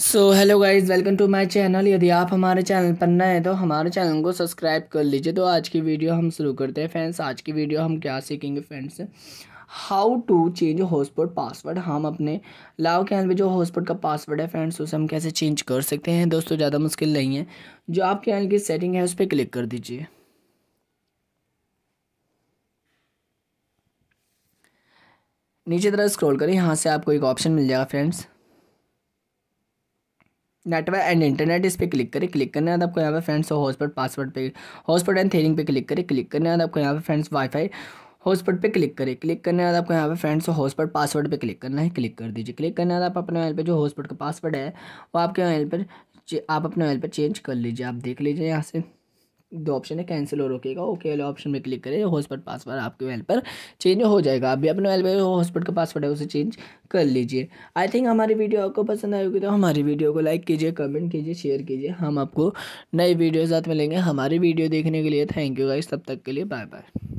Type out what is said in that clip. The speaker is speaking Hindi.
so hello guys welcome to my channel यदि आप हमारे चैनल पर नए हैं तो हमारे चैनल को सब्सक्राइब कर लीजिए तो आज की वीडियो हम शुरू करते हैं फ्रेंड्स आज की वीडियो हम क्या सीखेंगे friends how to change hotspot password हम अपने लाव के पे जो हॉटस्पॉट का पासवर्ड है फ्रेंड्स उसे हम कैसे चेंज कर सकते हैं दोस्तों ज़्यादा मुश्किल नहीं है जो आपके यहाँ की सेटिंग है उस पर क्लिक कर दीजिए नीचे तरह स्क्रॉल करें यहाँ से आपको एक ऑप्शन मिल जाएगा फ्रेंड्स नेटवर्क एंड इंटरनेट इस पर क्लिक करें क्लिक करने बाद आपको यहाँ पे फ्रेंड्स हॉस्पॉट पासवर्ड पे हॉस्पॉट एंड थेरिंग पे क्लिक करें क्लिक करने बाद आपको यहाँ पे फ्रेंड्स वाईफाई हॉस्पिट पे क्लिक करें क्लिक करने बाद आपको यहाँ पे फ्रेंड्स हॉस्पिट पासवर्ड पे क्लिक करना है क्लिक कर दीजिए क्लिक करने बाद आप अपने मोबाइल पर जो हॉस्पिट का पासवर्ड है वो आपके मोबाइल पर आप अपने मोबाइल पर चेंज कर लीजिए आप देख लीजिए यहाँ से दो ऑप्शन है कैंसिल और रोकेगा ओके वाले ऑप्शन में क्लिक करें हॉस्पिट पासवर्ड आपके मोबाइल पर चेंज हो जाएगा आप भी अपने मोबाइल पर हॉस्पिट का पासवर्ड है उसे चेंज कर लीजिए आई थिंक हमारी वीडियो आपको पसंद आई होगी तो हमारी वीडियो को लाइक कीजिए कमेंट कीजिए शेयर कीजिए हम आपको नई वीडियो साथ मिलेंगे हमारी वीडियो देखने के लिए थैंक यू गाइस तब तक के लिए बाय बाय